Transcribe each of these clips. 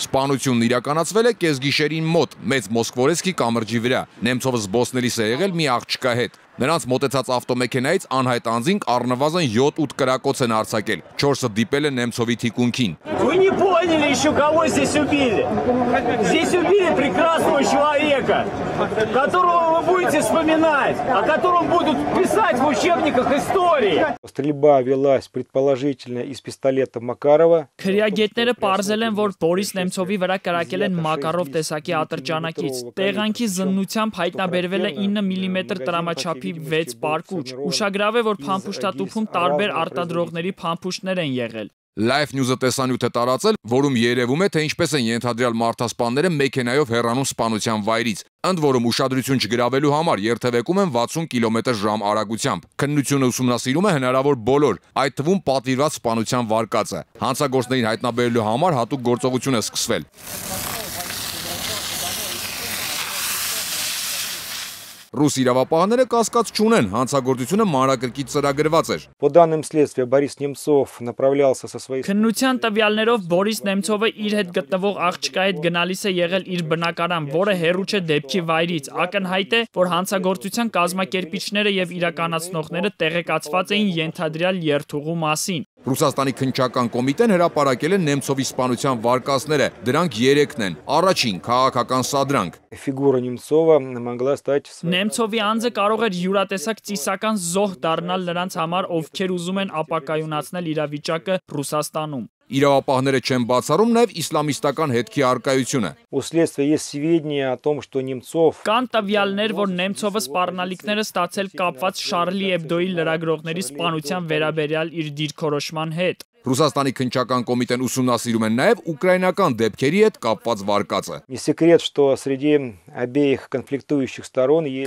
Սպանությունն իրականացվել է կեսգիշերին մոտ մեծ Մոսկվորեսկի կամրջի վրա։ Նեմցովը զբոսնելիս է եղել մի աղջկա հետ։ Նրանց մոտեցած ավտոմեքենայից անհայտ անձինք առնվազն 7-8 կրակոց են արձակել։ 4-ը դիպել է Նեմցովի թիկունքին։ Вы не поняли еще, кого здесь убили. Здесь убили прекрасного человека, которого вы будете вспоминать, о котором будут писать в учебниках истории. Стрельба велась предположительно из пистолета Макарова. Քրեագետները ողջել են, որ Բորիս Նեմցովի վրա կրակել են Մակարով տեսակի ատրճանակից։ Տեղանքի զննությամբ հայտնաբերվել է 9 մմ տրամաչափի 6 պարկուճ։ Ուշագրավ է, որ փամփուշտատուփում տարբեր արտադրողների փամփուշտներ են եղել։ Life News-ը տեսանյութ է տարածել, որում երևում է, թե ինչպես են ենթադրյալ մարտհասpanները մեքենայով հեռանում սպանության վայրից։ Ընդ որում ուշադրություն չգրավելու համար երթևեկում են 60 կմ/ժ արագությամբ։ Քննությունը ուսումնասիրում է հնարավոր բոլոր, այդ թվում պատվիրված սպանության վարկածը։ Հանցագործներին հայտնաբերելու համար հատուկ գործողություն է սկսվել։ Ռուս իրավապահները կասկած չունեն, հանցագործությունը մանրակրկիտ ծրագրված էր։ По данным следствия Борис Немцов направлялся со своей Քննության տվյալներով Բորիս Նեմցովը իր հետ գտնվող աղջկա հետ գնալիս է եղել իր բնակարան, որը հեռու չէ դեպքի վայրից։ Ակնհայտ է, որ հանցագործության կազմակերպիչները եւ իրականացնողները տեղեկացված էին ենթադրյալ երթուղու մասին։ Ռուսաստանի քնչական կոմիտեն հրապարակել է Նեմցովի սպանության վարկածները, դրանք 3-ն են։ Առաջին՝ քաղաքական սադրանք։ Ֆիգուրա Նեմցովա могла стать Նեմցովի անձը կարող էր յուրատեսակ ծիսական զոհ դառնալ նրանց համար, ովքեր ուզում են ապակայունացնել իրավիճակը Ռուսաստանում։ Իրավապահները չեն բացառում նաև իսլամիստական հետքի արկայությունը։ Կան տվյալներ, որ Նեմցովը սպառնալիքները ստացել կապված Շարլի Էբդոյի լրագրողների սպանության վերաբերյալ իր դիրքորոշման հետ։ Ռուսաստանի քնչական կոմիտեն ուսումնասիրում են նաև ուկրաինական դեպքերի հետ կապված վարկածը։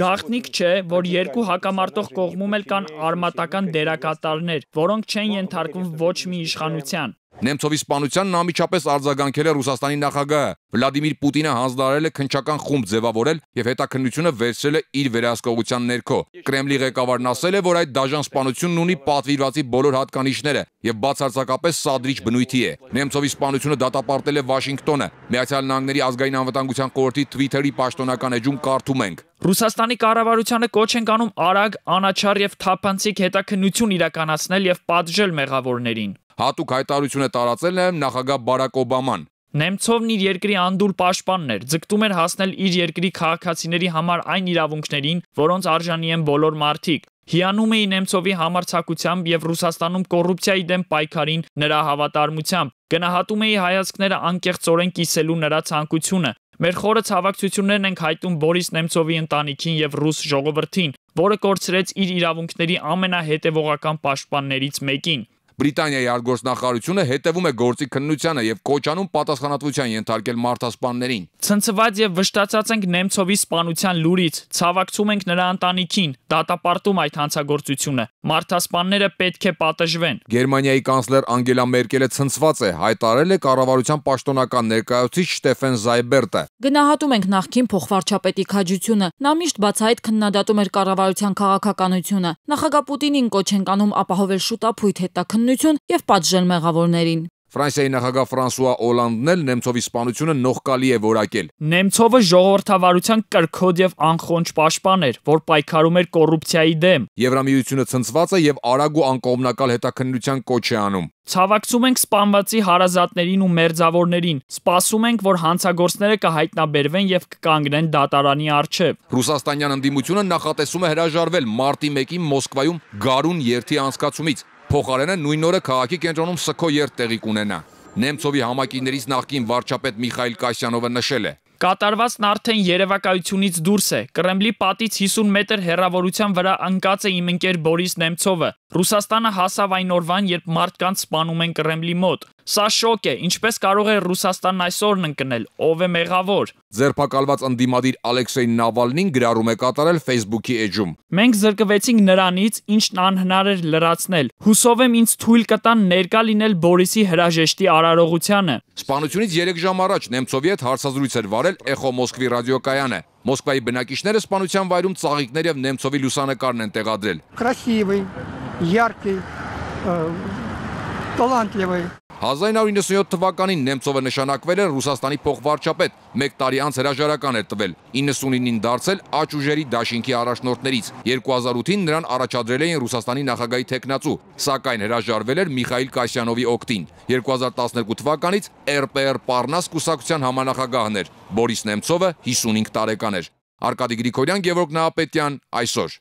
Գաղտնիք չէ, որ երկու հակամարտող կողմում էլ կան արմատական դերակատարներ, որոնք չեն ենթարկվում ոչ մի իշխանության։ Նեմցովի սպանությանն ամիջապես արձագանքել է Ռուսաստանի նախագահը, Վլադիմիր Պուտինը հանձնարարել է քնչական խումբ ձևավորել եւ հետաքննությունը վերցրել է իր վերահսկողության ներքո։ Կրեմլի ղեկավարն ասել է, որ այդ դաժան սպանությունն ունի պատվիրվածի բոլոր հատկանիշները եւ բացարձակապես սադրիչ բնույթի է։ Նեմցովի սպանությունը դատապարտել է Վաշինգտոնը։ Միացյալ Նահանգների ազգային անվտանգության խորհրդի Twitter-ի պաշտոնական էջում կարդում ենք. Ռուսաստանի կառավարությանը կոչ են կանում արագ, անաչառ եւ թափանցիկ հետաքննություն իրականացնել եւ պատժել մեղավորներին։ Հատուկ հայտարարություն է տարածել նաև նախագահ Բարակ Օբաման։ Նեմցովն իր երկրի անդուլ պաշտպանն էր, ձգտում էր հասնել իր երկրի քաղաքացիների համար այն իրավունքներին, որոնց արժանի են բոլոր մարդիկ։ Հիանում էին Նեմցովի համարցակությամբ եւ Ռուսաստանում կոռուպցիայի դեմ պայքարին նրա հավատարմությամբ։ Գնահատում էի հայացքները անկեղծորեն կիսելու նրա ցանկությունը։ Մեր խորը ցավակցություններն ենք հայտում Բորիս Նեմցովի ընտանիքին եւ ռուս ժողովրդին, որը կորցրեց իր իրավունքների ամենահետևողական պաշտպաններից մեկին։ Բրիտանիայի արտգործնախարարությունը հետևում է գործի քննությանը եւ կոչանում պատասխանատվության ենթարկել մարտհասpanներին։ Ցնցված եւ վշտացած ենք Նեմցովի սպանության լուրից, ցավակցում ենք նրա ընտանիքին, դատապարտում այդ հանցագործությունը։ Մարտհասpanները պետք է պատժվեն։ Գերմանիայի կանսլեր Անգելա Մերկելը ցնցված է հայտարարել է կառավարության պաշտոնական ներկայացուցիչ Շտեֆեն Զայբերտը։ Գնահատում ենք նախքին փոխվարչապետի քաջությունը։ Նա միշտ բացահայտ քննադատում էր կառավարության քաղաքականությունը։ Նախագահ Պուտինին կոչ են անում ապահովել շուտ ափույթ հետաքննություն եւ պատժել մեղավորներին։ Ֆրանսիայի նախագահ Ֆրանսուয়া Օլանդն էլ Նեմցովի սպանությունը նողկալի է որակել։ Նեմցովը ժողովրդավարության կրկոտ եւ անխոնջ պաշտպան էր, որ պայքարում էր կոռուպցիայի դեմ։ Եվրամիությունը ցնցված է եւ արագ ու անկողմնակալ հետաքննության կոչ է անում։ Ցավակցում ենք սպանվածի հարազատներին ու մերձավորներին։ Սպասում ենք, որ հանցագործները կհայտնաբերվեն եւ կկանգնեն դատարանի առջեւ։ Ռուսաստանյան ընդդիմությունը նախատեսում է հրաժարվել մարտի 1-ին Մոսկվայում Գարուն երթի անցկացումից փոխարենը նույն օրը քաղաքի կենտրոնում սքո երթ տեղի կունենա։ Նեմցովի համակիներից նախկին վարչապետ Միխայել Կասյանովը նշել է. Կատարվածն արդեն երևակայությունից դուրս է։ Կրեմլի պատից 50 մետր հեռավորության վրա ընկած է իմ ընկեր Բորիս Նեմցովը։ Ռուսաստանը հասավ այն օրվան, երբ մարդկանց սպանում են Կրեմլի մոտ։ Սա շոկ է, ինչպես կարող է Ռուսաստանն այսօրն ընկնել, ով է մեղավոր։ Ձերբակալված ընդդիմադիր Ալեքսեյ Նավալնին գրառում է կատարել Facebook-ի էջում։ Մենք զրկվեցինք նրանից, ինչն անհնար էր լրացնել։ Հուսով եմ ինձ թույլ կտան ներկա լինել Բորիսի հրաժեշտի արարողությանը։ Սպանությունից 3 ժամ առաջ Նեմցովի հետ հարցազրույց էր վարել Էխո Մոսկվի ռադիոկայանը։ Մոսկվայի բնակիչները սպանության վայրում ծաղիկներ եւ Նեմցովի լուսանկարն են տեղադրել։ Красивый, яркий, э, талантливый։ 1997 թվականին Նեմցովը նշանակվել էր Ռուսաստանի փոխվարչապետ, 1 տարի անց հրաժարական էր տվել։ 99-ին դարձել աջ ուժերի դաշինքի առաջնորդներից։ 2008-ին նրան առաջադրել էին Ռուսաստանի նախագահի թեկնածու, սակայն հրաժարվել էր Միխայիլ Կասյանովի օգտին։ 2012 թվականից ՌՊՌ Պարնաս կուսակցության համանախագահն էր։ Բորիս Նեմցովը 55 տարեկան էր։ Արկադի Գրիգորյան, Գևորգ Նահապետյան, այսօր